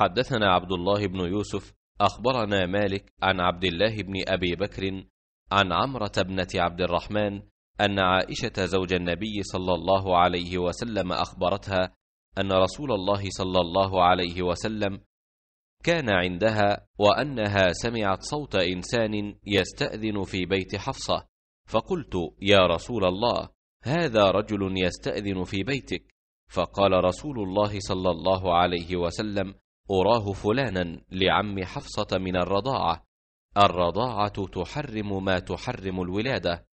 حدثنا عبد الله بن يوسف أخبرنا مالك عن عبد الله بن أبي بكر عن عمرة ابنة عبد الرحمن أن عائشة زوج النبي صلى الله عليه وسلم أخبرتها أن رسول الله صلى الله عليه وسلم كان عندها وأنها سمعت صوت إنسان يستأذن في بيت حفصة فقلت يا رسول الله هذا رجل يستأذن في بيتك فقال رسول الله صلى الله عليه وسلم أراه فلانا لعم حفصة من الرضاعة الرضاعة تحرم ما تحرم الولادة